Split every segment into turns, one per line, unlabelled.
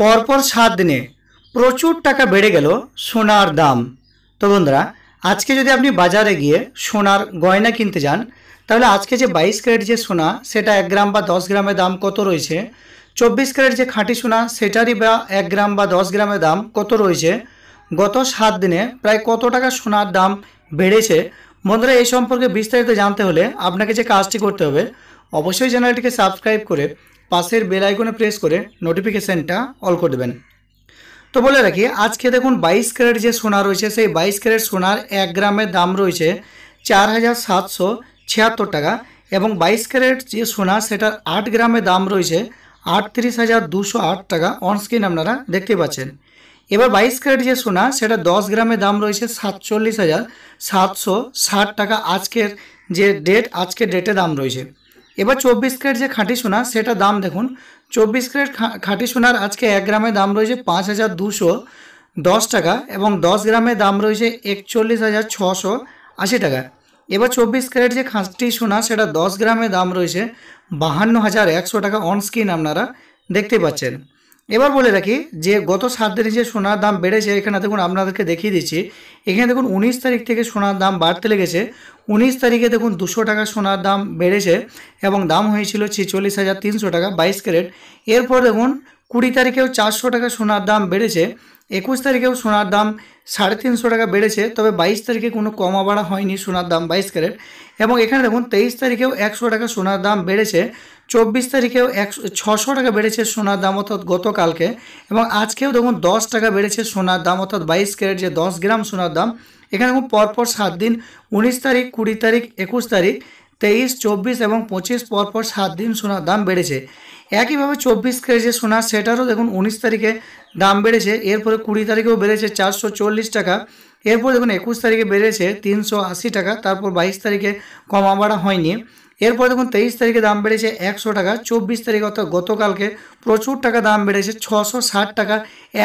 পরপর সাত দিনে প্রচুর টাকা বেড়ে গেল সোনার দাম তো বন্ধুরা আজকে যদি আপনি বাজারে গিয়ে সোনার গয়না কিনতে যান তাহলে আজকে যে বাইশ ক্যারেট যে সোনা সেটা এক গ্রাম বা দশ গ্রামের দাম কত রয়েছে চব্বিশ ক্যারেট যে খাঁটি সোনা সেটারই বা এক গ্রাম বা দশ গ্রামের দাম কত রয়েছে গত সাত দিনে প্রায় কত টাকা সোনার দাম বেড়েছে বন্ধুরা এই সম্পর্কে বিস্তারিত জানতে হলে আপনাকে যে কাজটি করতে হবে অবশ্যই চ্যানেলটিকে সাবস্ক্রাইব করে পাশের বেল আইকনে প্রেস করে নোটিফিকেশানটা অল করে দেবেন তো বলে রাখি আজকে দেখুন বাইশ ক্যারেট যে সোনা রয়েছে সেই বাইশ ক্যারেট সোনার এক গ্রামের দাম রয়েছে চার হাজার সাতশো ছিয়াত্তর টাকা এবং বাইশ ক্যারেট যে সোনা সেটার আট গ্রামের দাম রয়েছে আটত্রিশ হাজার দুশো আট টাকা অনস্ক্রিন আপনারা দেখতে পাচ্ছেন এবার বাইশ ক্যারেট যে সোনা সেটা দশ গ্রামের দাম রয়েছে সাতচল্লিশ হাজার সাতশো ষাট টাকা আজকের যে ডেট আজকের ডেটে দাম রয়েছে এবার চব্বিশ ক্যারেট যে খাঁটি সোনা সেটা দাম দেখুন চব্বিশ ক্যারেট খাঁটি সোনার আজকে এক গ্রামের দাম রয়েছে পাঁচ হাজার দুশো দশ টাকা এবং দশ গ্রামের দাম রয়েছে একচল্লিশ হাজার ছশো আশি টাকা এবার চব্বিশ ক্যারেট যে খাঁটি সোনা সেটা দশ গ্রামের দাম রয়েছে বাহান্ন হাজার একশো টাকা অন স্ক্রিন আপনারা দেখতে পাচ্ছেন এবার বলে রাখি যে গত সাত দিনে যে সোনার দাম বেড়েছে এখানে দেখুন আপনাদেরকে দেখিয়ে দিচ্ছি এখানে দেখুন উনিশ তারিখ থেকে সোনার দাম বাড়তে লেগেছে উনিশ তারিখে দেখুন দুশো টাকা সোনার দাম বেড়েছে এবং দাম হয়েছিল ছেচল্লিশ হাজার তিনশো টাকা বাইশ ক্যারেট এরপর দেখুন কুড়ি তারিখেও চারশো টাকা সোনার দাম বেড়েছে একুশ তারিখেও সোনার দাম সাড়ে তিনশো টাকা বেড়েছে তবে বাইশ তারিখে কোনো কমা বাড়া হয়নি সোনার দাম বাইশ ক্যারেট এবং এখানে দেখুন তেইশ তারিখেও একশো টাকা সোনার দাম বেড়েছে চব্বিশ তারিখেও একশো ছশো টাকা বেড়েছে সোনার দাম অর্থাৎ গতকালকে এবং আজকেও দেখুন দশ টাকা বেড়েছে সোনার দাম অর্থাৎ বাইশ ক্যারেট যে দশ গ্রাম সোনার দাম এখানে দেখুন পরপর সাত দিন উনিশ তারিখ কুড়ি তারিখ একুশ তারিখ তেইশ চব্বিশ এবং পঁচিশ পরপর সাত দিন সোনার দাম বেড়েছে একইভাবে চব্বিশ ক্যারেট যে সোনা সেটারও দেখুন উনিশ তারিখে দাম বেড়েছে এরপরে কুড়ি তারিখেও বেড়েছে চারশো চল্লিশ টাকা এরপর দেখুন একুশ তারিখে বেড়েছে তিনশো আশি টাকা তারপর বাইশ তারিখে কমা বাড়া হয়নি এরপর দেখুন তেইশ তারিখে দাম বেড়েছে একশো টাকা চব্বিশ তারিখ অর্থাৎ গতকালকে প্রচুর টাকা দাম বেড়েছে ছশো ষাট টাকা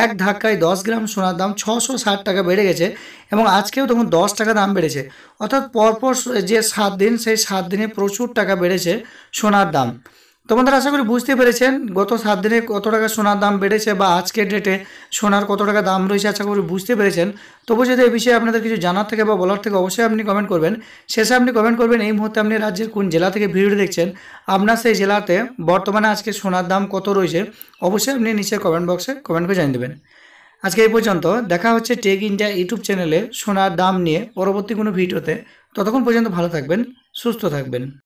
এক ধাক্কায় দশ গ্রাম সোনার দাম ছশো ষাট টাকা বেড়ে গেছে এবং আজকেও তখন দশ টাকা দাম বেড়েছে অর্থাৎ পরপর যে সাত দিন সেই সাত দিনে প্রচুর টাকা বেড়েছে সোনার দাম তোমাদের আশা করি বুঝতে পেরেছেন গত সাত দিনে কত টাকা সোনার দাম বেড়েছে বা আজকের ডেটে সোনার কত টাকা দাম রয়েছে আশা করি বুঝতে পেরেছেন তবু যদি এই বিষয়ে আপনাদের কিছু জানার থেকে বা বলার থেকে অবশ্যই আপনি কমেন্ট করবেন শেষে আপনি কমেন্ট করবেন এই মুহূর্তে আপনি রাজ্যের কোন জেলা থেকে ভিডিও দেখছেন আপনার সেই জেলাতে বর্তমানে আজকে সোনার দাম কত রয়েছে অবশ্যই আপনি নিচে কমেন্ট বক্সে কমেন্ট করে জানিয়ে দেবেন আজকে এই পর্যন্ত দেখা হচ্ছে টেক ইন্ডিয়া ইউটিউব চ্যানেলে সোনার দাম নিয়ে পরবর্তী কোনো ভিডিওতে ততক্ষণ পর্যন্ত ভালো থাকবেন সুস্থ থাকবেন